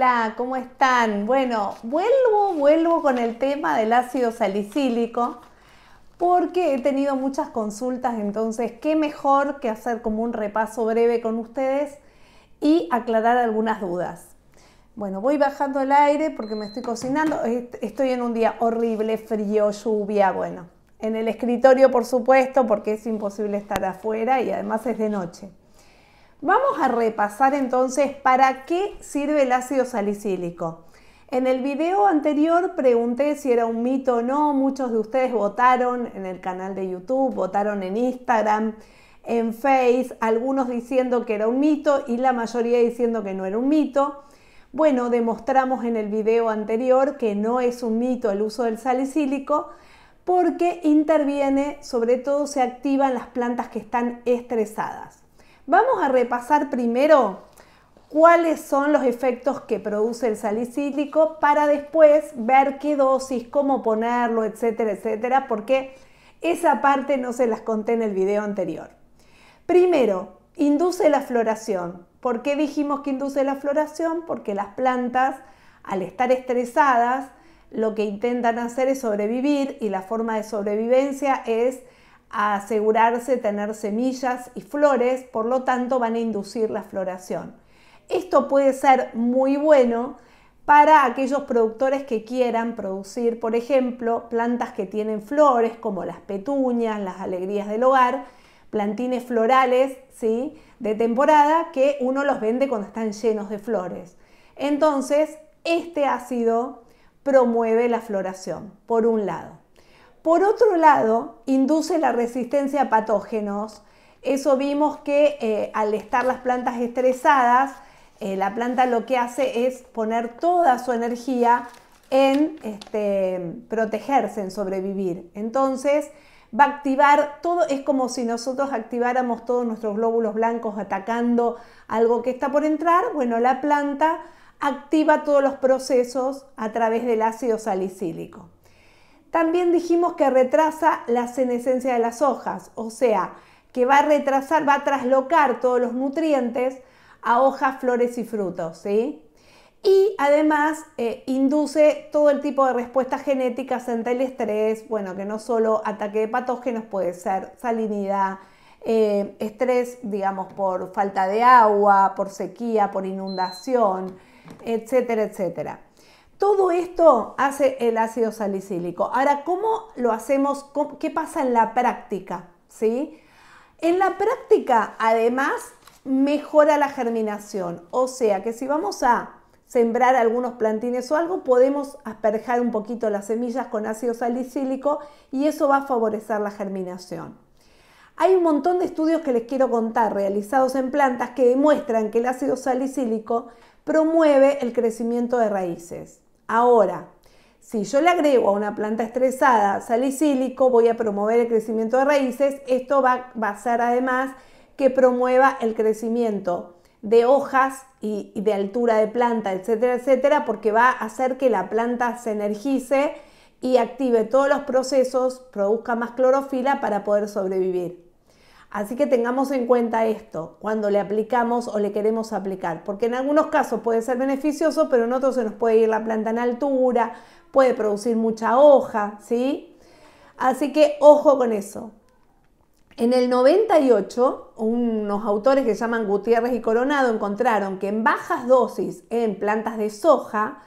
hola, ¿cómo están? Bueno, vuelvo, vuelvo con el tema del ácido salicílico porque he tenido muchas consultas, entonces, ¿qué mejor que hacer como un repaso breve con ustedes y aclarar algunas dudas? Bueno, voy bajando el aire porque me estoy cocinando, estoy en un día horrible, frío, lluvia, bueno, en el escritorio por supuesto porque es imposible estar afuera y además es de noche. Vamos a repasar entonces para qué sirve el ácido salicílico. En el video anterior pregunté si era un mito o no, muchos de ustedes votaron en el canal de YouTube, votaron en Instagram, en Face, algunos diciendo que era un mito y la mayoría diciendo que no era un mito. Bueno, demostramos en el video anterior que no es un mito el uso del salicílico porque interviene, sobre todo se activan las plantas que están estresadas. Vamos a repasar primero cuáles son los efectos que produce el salicílico para después ver qué dosis, cómo ponerlo, etcétera, etcétera, porque esa parte no se las conté en el video anterior. Primero, induce la floración. ¿Por qué dijimos que induce la floración? Porque las plantas, al estar estresadas, lo que intentan hacer es sobrevivir y la forma de sobrevivencia es a asegurarse tener semillas y flores, por lo tanto van a inducir la floración. Esto puede ser muy bueno para aquellos productores que quieran producir, por ejemplo, plantas que tienen flores como las petuñas, las alegrías del hogar, plantines florales, ¿sí? de temporada que uno los vende cuando están llenos de flores. Entonces, este ácido promueve la floración, por un lado. Por otro lado, induce la resistencia a patógenos. Eso vimos que eh, al estar las plantas estresadas, eh, la planta lo que hace es poner toda su energía en este, protegerse, en sobrevivir. Entonces, va a activar todo, es como si nosotros activáramos todos nuestros glóbulos blancos atacando algo que está por entrar. Bueno, la planta activa todos los procesos a través del ácido salicílico. También dijimos que retrasa la senescencia de las hojas, o sea, que va a retrasar, va a traslocar todos los nutrientes a hojas, flores y frutos, Y además eh, induce todo el tipo de respuestas genéticas ante el estrés, bueno, que no solo ataque de patógenos, puede ser salinidad, eh, estrés, digamos, por falta de agua, por sequía, por inundación, etcétera, etcétera. Todo esto hace el ácido salicílico. Ahora, ¿cómo lo hacemos? ¿Qué pasa en la práctica? ¿Sí? En la práctica, además, mejora la germinación. O sea que si vamos a sembrar algunos plantines o algo, podemos asperjar un poquito las semillas con ácido salicílico y eso va a favorecer la germinación. Hay un montón de estudios que les quiero contar realizados en plantas que demuestran que el ácido salicílico promueve el crecimiento de raíces. Ahora, si yo le agrego a una planta estresada salicílico, voy a promover el crecimiento de raíces. Esto va, a ser además que promueva el crecimiento de hojas y de altura de planta, etcétera, etcétera, porque va a hacer que la planta se energice y active todos los procesos, produzca más clorofila para poder sobrevivir. Así que tengamos en cuenta esto cuando le aplicamos o le queremos aplicar, porque en algunos casos puede ser beneficioso, pero en otros se nos puede ir la planta en altura, puede producir mucha hoja, ¿sí? Así que ojo con eso. En el 98, unos autores que se llaman Gutiérrez y Coronado encontraron que en bajas dosis en plantas de soja,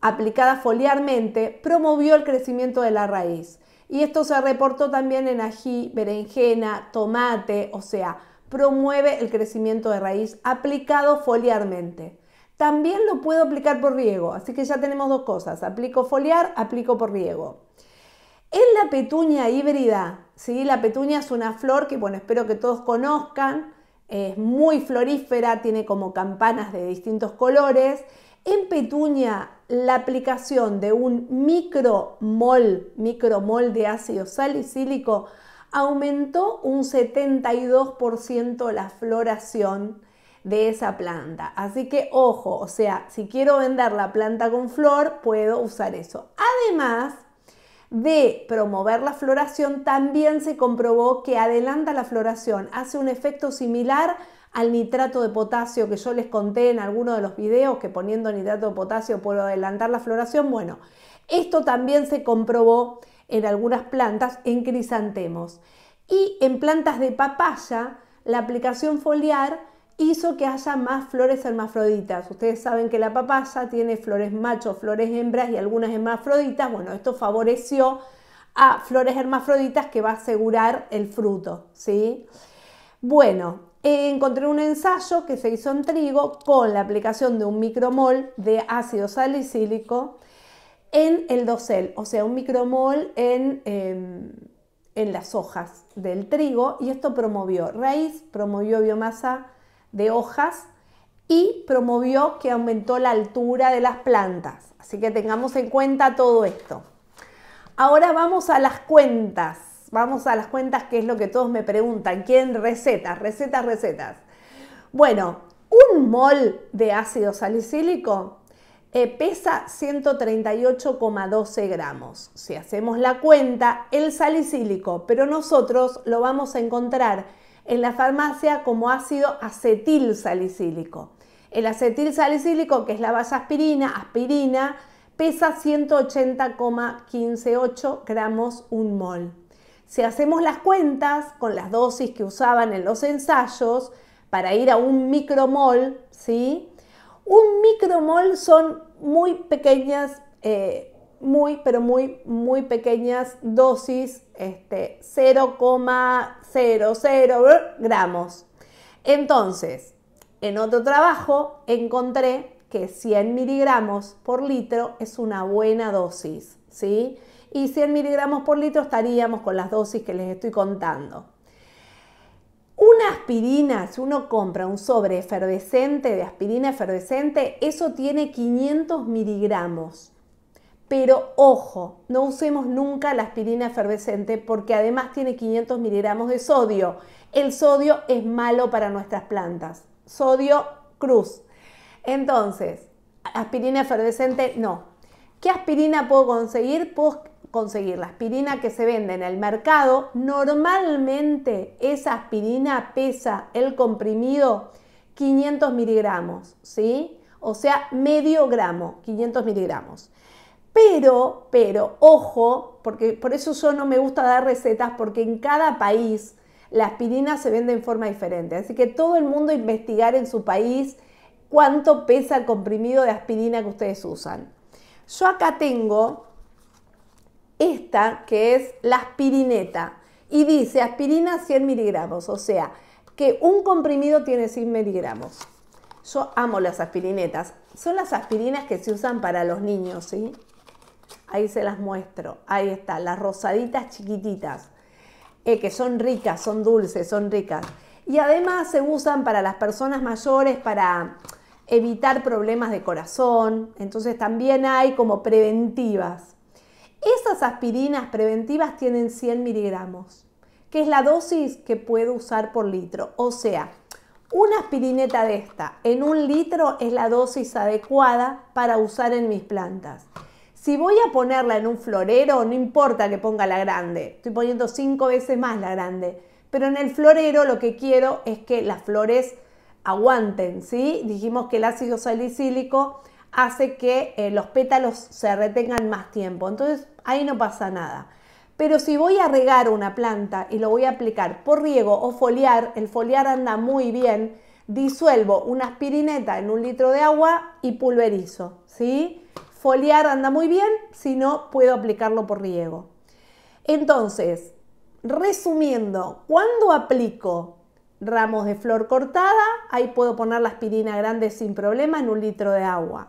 aplicada foliarmente, promovió el crecimiento de la raíz. Y esto se reportó también en ají, berenjena, tomate, o sea, promueve el crecimiento de raíz aplicado foliarmente. También lo puedo aplicar por riego, así que ya tenemos dos cosas, aplico foliar, aplico por riego. En la petuña híbrida, ¿sí? la petuña es una flor que, bueno, espero que todos conozcan, es muy florífera, tiene como campanas de distintos colores en Petunia la aplicación de un micromol, micromol de ácido salicílico aumentó un 72% la floración de esa planta. Así que ojo, o sea, si quiero vender la planta con flor, puedo usar eso. Además de promover la floración, también se comprobó que adelanta la floración, hace un efecto similar al nitrato de potasio que yo les conté en alguno de los videos, que poniendo nitrato de potasio puedo adelantar la floración. Bueno, esto también se comprobó en algunas plantas, en crisantemos. Y en plantas de papaya, la aplicación foliar hizo que haya más flores hermafroditas. Ustedes saben que la papaya tiene flores machos, flores hembras y algunas hermafroditas. Bueno, esto favoreció a flores hermafroditas que va a asegurar el fruto, ¿sí? Bueno, encontré un ensayo que se hizo en trigo con la aplicación de un micromol de ácido salicílico en el dosel, o sea, un micromol en, em, en las hojas del trigo y esto promovió raíz, promovió biomasa de hojas y promovió que aumentó la altura de las plantas. Así que tengamos en cuenta todo esto. Ahora vamos a las cuentas. Vamos a las cuentas, que es lo que todos me preguntan. ¿quién? recetas, recetas, recetas. Bueno, un mol de ácido salicílico eh, pesa 138,12 gramos. Si hacemos la cuenta, el salicílico, pero nosotros lo vamos a encontrar en la farmacia como ácido acetil salicílico. El acetil salicílico, que es la base aspirina, aspirina, pesa 180,158 gramos un mol. Si hacemos las cuentas con las dosis que usaban en los ensayos para ir a un micromol, ¿sí? Un micromol son muy pequeñas, eh, muy, pero muy, muy pequeñas dosis, este, 0,00 gramos. Entonces, en otro trabajo encontré que 100 miligramos por litro es una buena dosis, ¿sí? y 100 miligramos por litro estaríamos con las dosis que les estoy contando. Una aspirina, si uno compra un sobre efervescente de aspirina efervescente, eso tiene 500 miligramos. Pero ojo, no usemos nunca la aspirina efervescente porque además tiene 500 miligramos de sodio. El sodio es malo para nuestras plantas. Sodio cruz. Entonces, aspirina efervescente no. ¿Qué aspirina puedo conseguir? Puedo conseguir la aspirina que se vende en el mercado, normalmente esa aspirina pesa el comprimido 500 miligramos, ¿sí? O sea, medio gramo, 500 miligramos. Pero, pero, ojo, porque por eso yo no me gusta dar recetas, porque en cada país la aspirina se vende en forma diferente. Así que todo el mundo investigar en su país cuánto pesa el comprimido de aspirina que ustedes usan. Yo acá tengo esta que es la aspirineta y dice aspirina 100 miligramos, o sea que un comprimido tiene 100 miligramos. Yo amo las aspirinetas, son las aspirinas que se usan para los niños, ¿sí? Ahí se las muestro, ahí está, las rosaditas chiquititas, eh, que son ricas, son dulces, son ricas. Y además se usan para las personas mayores, para evitar problemas de corazón, entonces también hay como preventivas. Esas aspirinas preventivas tienen 100 miligramos, que es la dosis que puedo usar por litro. O sea, una aspirineta de esta en un litro es la dosis adecuada para usar en mis plantas. Si voy a ponerla en un florero, no importa que ponga la grande, estoy poniendo cinco veces más la grande, pero en el florero lo que quiero es que las flores aguanten, ¿sí? Dijimos que el ácido salicílico hace que eh, los pétalos se retengan más tiempo. Entonces ahí no pasa nada. Pero si voy a regar una planta y lo voy a aplicar por riego o foliar, el foliar anda muy bien, disuelvo una aspirineta en un litro de agua y pulverizo. ¿sí? Foliar anda muy bien, si no puedo aplicarlo por riego. Entonces, resumiendo, cuando aplico ramos de flor cortada, ahí puedo poner la aspirina grande sin problema en un litro de agua.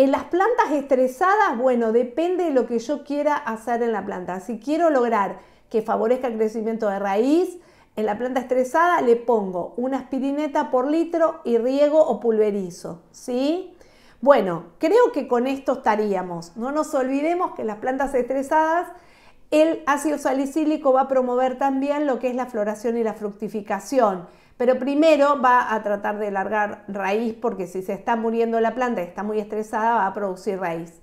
En las plantas estresadas, bueno, depende de lo que yo quiera hacer en la planta. Si quiero lograr que favorezca el crecimiento de raíz, en la planta estresada le pongo una aspirineta por litro y riego o pulverizo, ¿sí? Bueno, creo que con esto estaríamos. No nos olvidemos que las plantas estresadas el ácido salicílico va a promover también lo que es la floración y la fructificación, pero primero va a tratar de largar raíz porque si se está muriendo la planta y está muy estresada va a producir raíz.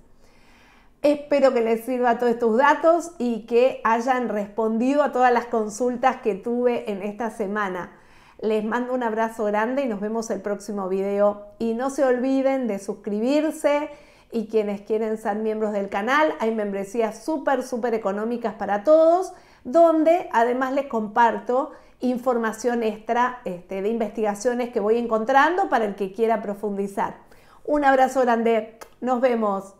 Espero que les sirva todos estos datos y que hayan respondido a todas las consultas que tuve en esta semana. Les mando un abrazo grande y nos vemos el próximo video. Y no se olviden de suscribirse y quienes quieren ser miembros del canal. Hay membresías súper, súper económicas para todos, donde además les comparto información extra este, de investigaciones que voy encontrando para el que quiera profundizar. Un abrazo grande, nos vemos.